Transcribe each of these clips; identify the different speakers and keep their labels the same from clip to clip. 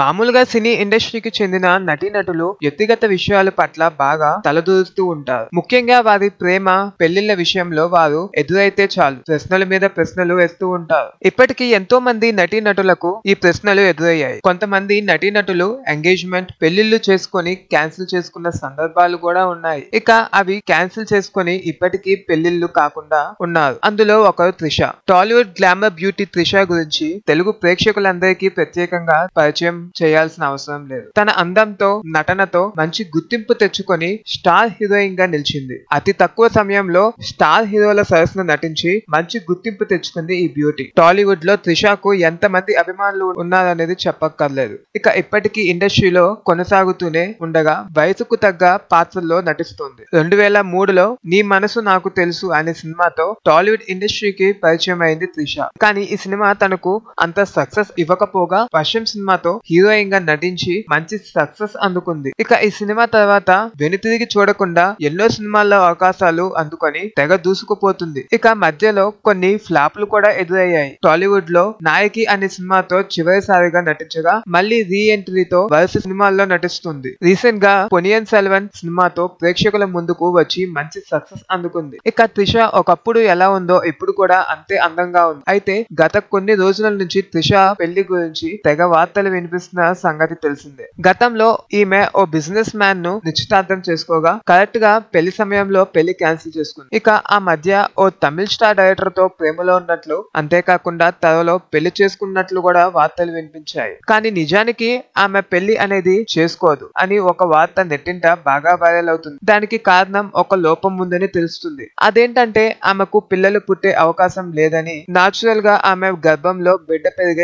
Speaker 1: మామూలుగా సినీ ఇండస్ట్రీకి చెందిన నటీనటులు వ్యక్తిగత విషయాల పట్ల బాగా తలదూరుతూ ఉంటారు ముఖ్యంగా వారి ప్రేమ పెళ్లిళ్ల విషయంలో వారు ఎదురైతే చాలు ప్రశ్నల మీద ప్రశ్నలు వేస్తూ ఉంటారు ఇప్పటికీ ఎంతో మంది నటీనటులకు ఈ ప్రశ్నలు ఎదురయ్యాయి కొంతమంది నటీనటులు ఎంగేజ్మెంట్ పెళ్లిళ్లు చేసుకుని క్యాన్సిల్ చేసుకున్న సందర్భాలు కూడా ఉన్నాయి ఇక అవి క్యాన్సిల్ చేసుకుని ఇప్పటికీ పెళ్లిళ్లు కాకుండా ఉన్నారు అందులో ఒకరు Trisha Tollywood glamour beauty Trisha గురించి తెలుగు ప్రేక్షకులందరికీ ప్రత్యేకంగా పరిచయం చేయాల్సిన అవసరం లేదు తన అందంతో నటనతో మంచి గుర్తింపు తెచ్చుకొని స్టార్ హీరోయిన్ గా నిలిచింది అతి తక్కువ సమయంలో స్టార్ హీరోల సరస్సును నటించి మంచి గుర్తింపు తెచ్చుకుంది ఈ బ్యూటీ టాలీవుడ్ లో త్రిషాకు ఎంత మంది అభిమానులు ఉన్నారనేది చెప్పక్కర్లేదు ఇక ఇప్పటికీ ఇండస్ట్రీలో కొనసాగుతూనే ఉండగా వయసుకు తగ్గ పాత్రల్లో నటిస్తుంది రెండు వేల మూడులో నీ మనసు నాకు తెలుసు అనే సినిమాతో టాలీవుడ్ ఇండస్ట్రీకి పరిచయం అయింది త్రిష కానీ ఈ సినిమా తనకు అంత సక్సెస్ ఇవ్వకపోగా వర్షం సినిమాతో హీరోయిన్ గా నటించి మంచి సక్సెస్ అందుకుంది ఇక ఈ సినిమా తర్వాత వెనుతిరిగి చూడకుండా ఎన్నో సినిమాల్లో అవకాశాలు అందుకొని తెగ దూసుకుపోతుంది ఇక మధ్యలో కొన్ని ఫ్లాప్లు కూడా ఎదురయ్యాయి టాలీవుడ్ లో నాయకి అనే సినిమాతో చివరిసారిగా నటించగా మళ్ళీ రీ ఎంట్రీతో వరుస సినిమాల్లో నటిస్తుంది రీసెంట్ గా పొనియన్ సెల్వన్ సినిమాతో ప్రేక్షకుల ముందుకు వచ్చి మంచి సక్సెస్ అందుకుంది ఇక త్రిష ఒకప్పుడు ఎలా ఉందో ఇప్పుడు కూడా అంతే అందంగా ఉంది అయితే గత కొన్ని రోజుల నుంచి త్రిష పెళ్లి గురించి తెగ వార్తలు వినిపిస్తుంది కావాల్సిన సంగతి తెలిసిందే గతంలో ఈమె ఓ బిజినెస్ మ్యాన్ ను నిశ్చితార్థం చేసుకోగా కరెక్ట్ గా పెళ్లి సమయంలో పెళ్లి క్యాన్సిల్ చేసుకుంది ఇక ఆ మధ్య ఓ తమిళ స్టార్ డైరెక్టర్ తో ప్రేమలో ఉన్నట్లు అంతేకాకుండా త్వరలో పెళ్లి చేసుకున్నట్లు కూడా వార్తలు వినిపించాయి కానీ నిజానికి ఆమె పెళ్లి అనేది చేసుకోదు అని ఒక వార్త నెట్టింట బాగా వైరల్ అవుతుంది దానికి కారణం ఒక లోపం ఉందని తెలుస్తుంది అదేంటంటే ఆమెకు పిల్లలు పుట్టే అవకాశం లేదని నాచురల్ గా ఆమె గర్భంలో బిడ్డ పెరిగే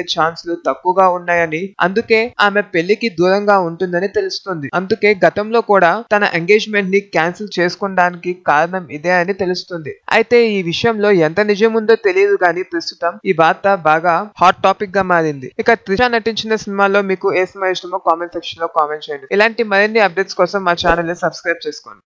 Speaker 1: లు తక్కువగా ఉన్నాయని అందుకే అందుకే ఆమె పెళ్లికి దూరంగా ఉంటుందని తెలుస్తుంది అందుకే గతంలో కూడా తన ఎంగేజ్మెంట్ ని క్యాన్సిల్ చేసుకోవడానికి కారణం ఇదే అని తెలుస్తుంది అయితే ఈ విషయంలో ఎంత నిజం ఉందో తెలియదు కానీ ప్రస్తుతం ఈ వార్త బాగా హాట్ టాపిక్ గా మారింది ఇక త్రిష నటించిన సినిమాలో మీకు ఏ సినిమా ఇష్టమో కామెంట్ సెక్షన్ లో కామెంట్ చేయండి ఇలాంటి మరిన్ని అప్డేట్స్ కోసం మా ఛానల్ ని సబ్స్క్రైబ్ చేసుకోండి